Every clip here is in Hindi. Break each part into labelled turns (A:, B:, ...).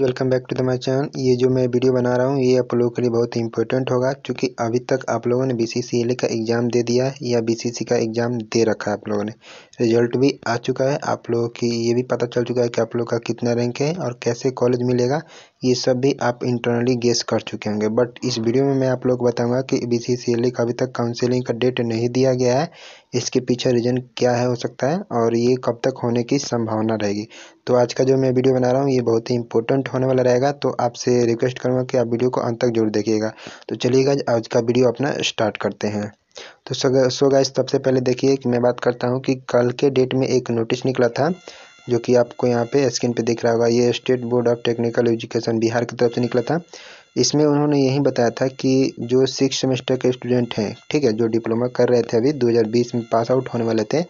A: welcome back to the my channel ये जो मैं वीडियो बना रहा हूँ ये आप लोगों के लिए बहुत ही इंपॉर्टेंट होगा क्योंकि अभी तक आप लोगों ने बीसीसीएलए e का एग्ज़ाम दे दिया है या बीसीसी का एग्ज़ाम दे रखा है आप लोगों ने रिजल्ट भी आ चुका है आप लोगों की ये भी पता चल चुका है कि आप लोग का कितना रैंक है और कैसे कॉलेज मिलेगा ये सब भी आप इंटरनली गेस कर चुके होंगे बट इस वीडियो में मैं आप लोग को बताऊँगा कि बी e का अभी तक काउंसिलिंग का डेट नहीं दिया गया है इसके पीछे रीज़न क्या है हो सकता है और ये कब तक होने की संभावना रहेगी तो आज का जो मैं वीडियो बना रहा हूँ ये बहुत ही इंपॉर्टेंट होने वाला रहेगा तो आपसे रिक्वेस्ट करूँगा कि आप वीडियो को अंत तक जरूर देखिएगा तो चलिएगा आज का वीडियो अपना स्टार्ट करते हैं तो सो सो गाइस सबसे पहले देखिए कि मैं बात करता हूँ कि कल के डेट में एक नोटिस निकला था जो कि आपको यहाँ पे स्क्रीन पे दिख रहा होगा ये state board of technical education Bihar की तरफ से निकला था इसमें उन्होंने यही बताया था कि जो सिक्स सेमेस्टर के स्टूडेंट हैं ठीक है जो डिप्लोमा कर रहे थे अभी 2020 में पास आउट होने वाले थे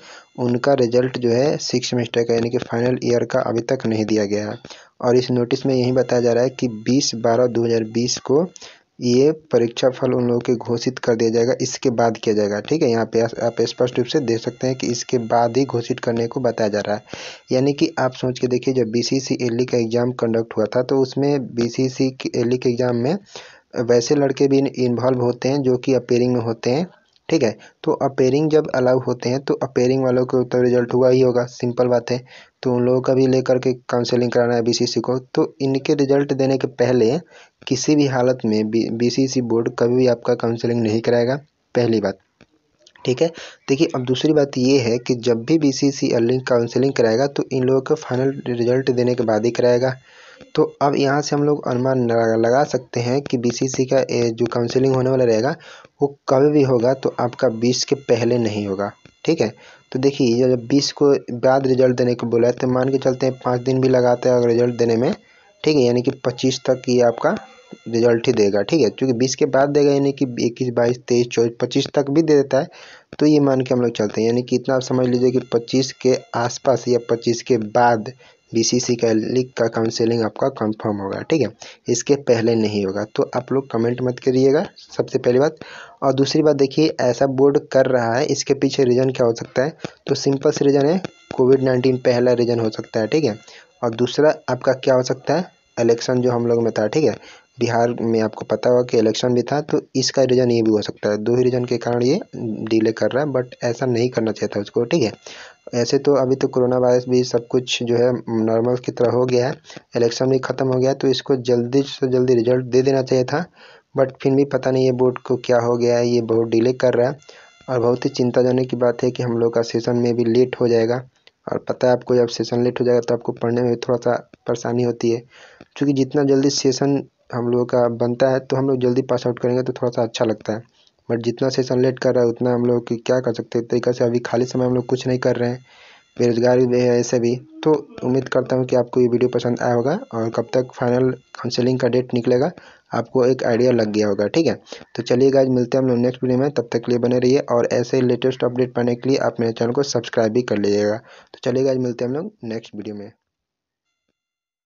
A: उनका रिजल्ट जो है सिक्स सेमेस्टर का यानी कि फाइनल ईयर का अभी तक नहीं दिया गया है और इस नोटिस में यही बताया जा रहा है कि बीस बारह दो हज़ार बीस को ये परीक्षा फल उन लोगों के घोषित कर दिया जाएगा इसके बाद किया जाएगा ठीक है यहाँ पे आप स्पष्ट रूप से देख सकते हैं कि इसके बाद ही घोषित करने को बताया जा रहा है यानी कि आप सोच के देखिए जब B C C L E का एग्ज़ाम कंडक्ट हुआ था तो उसमें B C C L E के एग्ज़ाम में वैसे लड़के भी इन्वॉल्व होते हैं जो कि अपेयरिंग में होते हैं ठीक है तो अपेयरिंग जब अलाउ होते हैं तो अपेयरिंग वालों को तो रिजल्ट हुआ ही होगा सिंपल बात है तो उन लोगों का भी लेकर के काउंसलिंग कराना है बीसीसी को तो इनके रिजल्ट देने के पहले किसी भी हालत में बी बीसीसी बोर्ड कभी भी आपका काउंसलिंग नहीं कराएगा पहली बात ठीक है देखिए अब दूसरी बात ये है कि जब भी बी सी सी काउंसलिंग कराएगा तो इन लोगों का फाइनल रिजल्ट देने के बाद ही कराएगा तो अब यहाँ से हम लोग अनुमान लगा सकते हैं कि बीसीसी का जो काउंसिलिंग होने वाला रहेगा वो कभी भी होगा तो आपका बीस के पहले नहीं होगा ठीक है तो देखिए जब बीस को बाद रिजल्ट देने को बोला है तो मान के चलते हैं पाँच दिन भी लगाते हैं अगर रिजल्ट देने में ठीक है यानी कि पच्चीस तक ये आपका रिजल्ट ही देगा ठीक है क्योंकि बीस के बाद देगा यानी कि इक्कीस बाईस तेईस चौबीस पच्चीस तक भी दे देता है तो ये मान के हम लोग चलते हैं यानी कि इतना आप समझ लीजिए कि पच्चीस के आसपास या पच्चीस के बाद बीसीसी का लीग का काउंसिलिंग आपका कंफर्म होगा ठीक है इसके पहले नहीं होगा तो आप लोग कमेंट मत करिएगा सबसे पहली बात और दूसरी बात देखिए ऐसा बोर्ड कर रहा है इसके पीछे रीज़न क्या हो सकता है तो सिंपल से रीज़न है कोविड नाइन्टीन पहला रीज़न हो सकता है ठीक है और दूसरा आपका क्या हो सकता है इलेक्शन जो हम लोग में था ठीक है बिहार में आपको पता होगा कि इलेक्शन भी था तो इसका रीज़न ये भी हो सकता है दो ही रीज़न के कारण ये डिले कर रहा है बट ऐसा नहीं करना चाहिए था उसको ठीक है ऐसे तो अभी तो कोरोना वायरस भी सब कुछ जो है नॉर्मल की तरह हो गया है इलेक्शन भी ख़त्म हो गया तो इसको जल्दी से जल्दी रिजल्ट दे देना चाहिए था बट फिर भी पता नहीं ये बोर्ड को क्या हो गया है ये बहुत डिले कर रहा है और बहुत ही चिंताजनक की बात है कि हम लोग का सेशन में भी लेट हो जाएगा और पता है आपको जब सेशन लेट हो जाएगा तो आपको पढ़ने में थोड़ा सा परेशानी होती है क्योंकि जितना जल्दी सेशन हम लोगों का बनता है तो हम लोग जल्दी पास आउट करेंगे तो थोड़ा सा अच्छा लगता है बट जितना सेशन लेट कर रहा है उतना हम लोग की क्या कर सकते हैं तरीके तरीका से अभी खाली समय हम लोग कुछ नहीं कर रहे हैं बेरोजगारी भी है ऐसे भी तो उम्मीद करता हूँ कि आपको ये वीडियो पसंद आया होगा और कब तक फाइनल काउंसिलिंग का डेट निकलेगा आपको एक आइडिया लग गया होगा ठीक है तो चलिए गाइज मिलते हैं हम लोग नेक्स्ट वीडियो में तब तक के लिए बने रहिए और ऐसे लेटेस्ट अपडेट पाने के लिए आप मेरे चैनल को सब्सक्राइब भी कर लीजिएगा तो चलिए गाइज मिलते हैं हम लोग नेक्स्ट वीडियो में